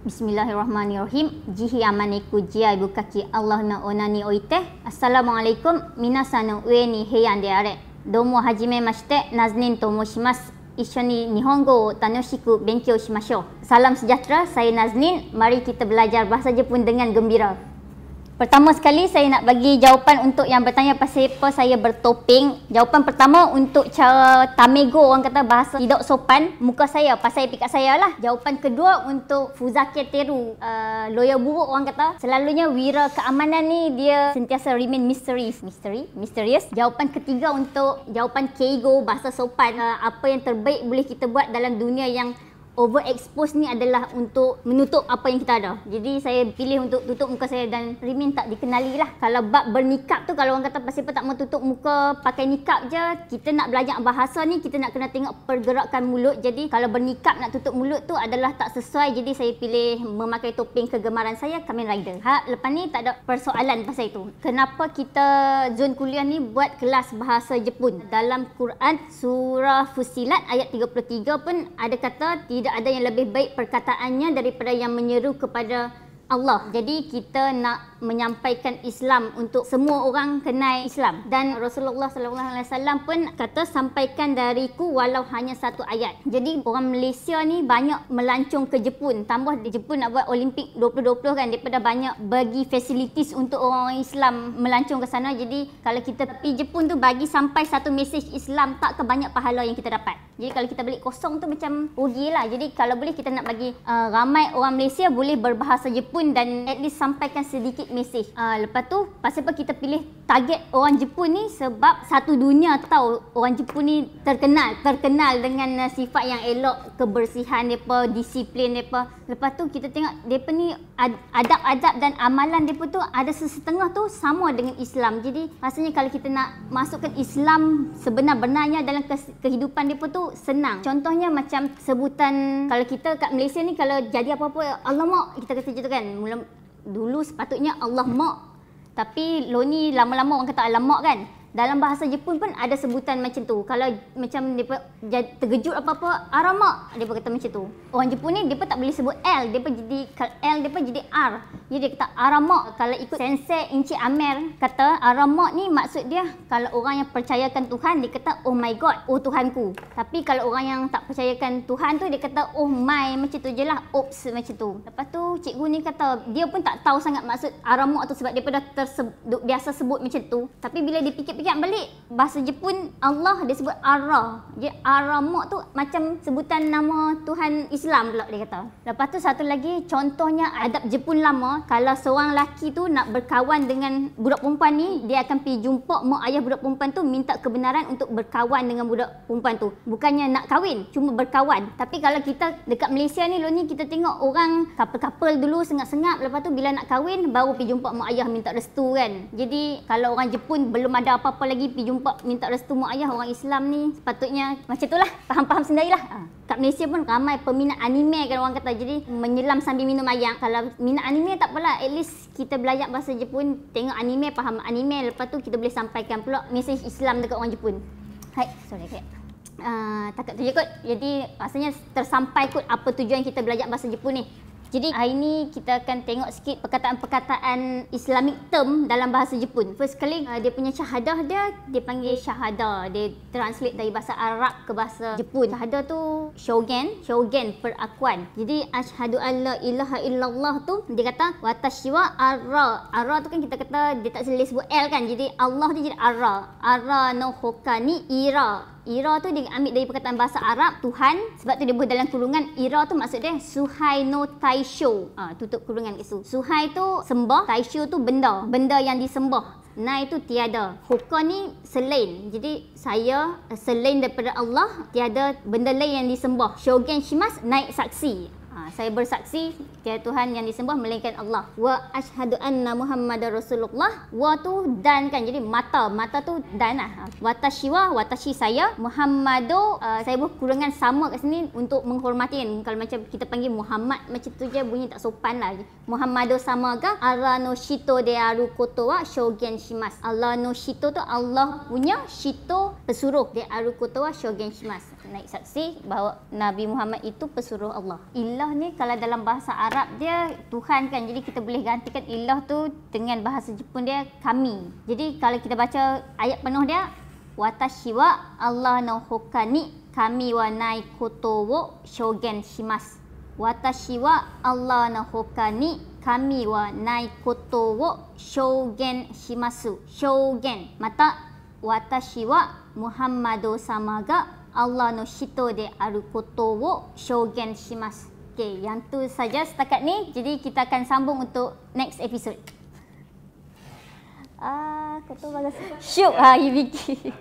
Bismillahirrahmanirrahim. Jihi amaniku jiai bukaki Allah na onani oite. Assalamualaikum. Minasan ue ni heian de are. Domo hajime mashite Naznin to moshimasu. Isho ni Nihongo o tanoshiku benkyou shimashou. Salam sejahtera, saya Naznin. Mari kita belajar bahasa Jepun dengan gembira. Pertama sekali saya nak bagi jawapan untuk yang bertanya pasal apa saya bertoping. Jawapan pertama untuk cara tamego orang kata bahasa tidak sopan muka saya pasal pikat saya lah. Jawapan kedua untuk Fuzakir Teru, uh, ah, lawyer buruk orang kata. Selalunya wira keamanan ni dia sentiasa remain mysterious. Mystery? Mysterious? Jawapan ketiga untuk jawapan Keigo bahasa sopan. Uh, apa yang terbaik boleh kita buat dalam dunia yang Over expose ni adalah untuk menutup apa yang kita ada. Jadi saya pilih untuk tutup muka saya dan remain tak dikenali lah. Kalau bab bernikap tu kalau orang kata pasal tak mau tutup muka pakai nikap je, kita nak belajar bahasa ni kita nak kena tengok pergerakan mulut. Jadi kalau bernikap nak tutup mulut tu adalah tak sesuai. Jadi saya pilih memakai topeng kegemaran saya Kamen Rider. Ha, lepas ni tak ada persoalan pasal itu. Kenapa kita zon kuliah ni buat kelas bahasa Jepun? Dalam Quran surah Fusilat ayat 33 pun ada kata tidak ada yang lebih baik perkataannya daripada yang menyeru kepada Allah. Jadi kita nak menyampaikan Islam untuk semua orang kenal Islam dan Rasulullah sallallahu alaihi wasallam pun kata sampaikan dariku walau hanya satu ayat. Jadi orang Malaysia ni banyak melancung ke Jepun. Tambah di Jepun nak buat Olimpik 2020 kan daripada banyak bagi facilities untuk orang Islam melancung ke sana. Jadi kalau kita pergi Jepun tu bagi sampai satu mesej Islam tak ke banyak pahala yang kita dapat. Jadi kalau kita balik kosong tu macam lah. Jadi kalau boleh kita nak bagi uh, ramai orang Malaysia boleh berbahasa Jepun dan at least sampaikan sedikit message. Uh, lepas tu pasal apa kita pilih target orang Jepun ni sebab satu dunia tahu orang Jepun ni terkenal terkenal dengan uh, sifat yang elok, kebersihan depa, disiplin depa. Lepas tu kita tengok depa ni adab-adab dan amalan depa tu ada sesetengah tu sama dengan Islam. Jadi rasanya kalau kita nak masukkan Islam sebenar-benarnya dalam kehidupan depa tu senang. Contohnya macam sebutan kalau kita kat Malaysia ni kalau jadi apa-apa, Allah alamak kita kata tu kan. Mula dulu sepatutnya Allah mak. Tapi lo ni lama-lama orang kata Allah mak kan dalam bahasa Jepun pun ada sebutan macam tu. Kalau macam dia terkejut apa-apa, arama dia kata macam tu. Orang Jepun ni dia tak boleh sebut L, depa jadi L dia pun jadi R. Jadi dia kata arama kalau ikut sensei Inci Amer kata arama ni maksud dia kalau orang yang percayakan Tuhan dia kata oh my god, oh Tuhanku. Tapi kalau orang yang tak percayakan Tuhan tu dia kata oh my macam tu je lah, oops macam tu. Lepas tu cikgu ni kata dia pun tak tahu sangat maksud arama tu sebab depa dah tersebut, biasa sebut macam tu. Tapi bila dia fikir fikir balik bahasa Jepun Allah dia sebut Ara. Dia Ara Mok tu macam sebutan nama Tuhan Islam pula dia kata. Lepas tu satu lagi contohnya adab Jepun lama kalau seorang lelaki tu nak berkawan dengan budak perempuan ni dia akan pergi jumpa mak ayah budak perempuan tu minta kebenaran untuk berkawan dengan budak perempuan tu. Bukannya nak kahwin cuma berkawan. Tapi kalau kita dekat Malaysia ni lor ni kita tengok orang couple-couple dulu sengap-sengap lepas tu bila nak kahwin baru pergi jumpa mak ayah minta restu kan. Jadi kalau orang Jepun belum ada apa apa-apa lagi pergi jumpa minta restu mak ayah orang Islam ni sepatutnya macam tu lah faham-faham sendirilah ha. Ah, kat Malaysia pun ramai peminat anime kan orang kata jadi menyelam sambil minum ayam kalau minat anime tak apalah at least kita belajar bahasa Jepun tengok anime faham anime lepas tu kita boleh sampaikan pula mesej Islam dekat orang Jepun hai sorry kak Uh, ah, takut tu je kot. Jadi rasanya tersampai kot apa tujuan kita belajar bahasa Jepun ni. Jadi hari ni kita akan tengok sikit perkataan-perkataan Islamic term dalam bahasa Jepun. First kali uh, dia punya syahadah dia dia panggil syahadah. Dia translate dari bahasa Arab ke bahasa Jepun. Syahadah tu shogen, shogen perakuan. Jadi asyhadu alla ilaha illallah tu dia kata watashiwa ara. Ara tu kan kita kata dia tak selesai sebut L kan. Jadi Allah tu jadi ara. Ara no hoka ira. Ira tu diambil dari perkataan bahasa Arab Tuhan sebab tu dia berada dalam kurungan Ira tu maksud dia Suhai no Taisho ha, ah, tutup kurungan kat situ Suhai tu sembah Taisho tu benda benda yang disembah Nai tu tiada Hukka ni selain Jadi saya eh, selain daripada Allah Tiada benda lain yang disembah Shogen Shimas naik saksi Ah, saya bersaksi tiada Tuhan yang disembah melainkan Allah. Wa ashhadu anna Muhammadar Rasulullah. Wa tu dan kan jadi mata, mata tu dan lah. Watashi wa watashi saya Muhammadu uh, saya buat kurangan sama kat sini untuk menghormati kan. Kalau macam kita panggil Muhammad macam tu je bunyi tak sopan lah. Muhammadu sama Allah no shito de aru koto wa shogen shimasu. Allah no shito tu Allah punya shito pesuruh de aru koto wa shogen shimasu naik saksi bahawa Nabi Muhammad itu pesuruh Allah. Ilah ni kalau dalam bahasa Arab dia Tuhan kan. Jadi kita boleh gantikan ilah tu dengan bahasa Jepun dia kami. Jadi kalau kita baca ayat penuh dia Watashi wa Allah no hoka ni kami wa nai koto wo shogen shimasu. Watashi wa Allah no hoka ni kami wa nai koto wo shogen shimasu. Shogen. Mata Watashi wa Muhammadu sama ga Allah no shito de arukoto wo shogen shimasu. Okay, yang tu saja setakat ni. Jadi kita akan sambung untuk next episode. Ah, kata bagus. Syuk ha ah, Ibiki.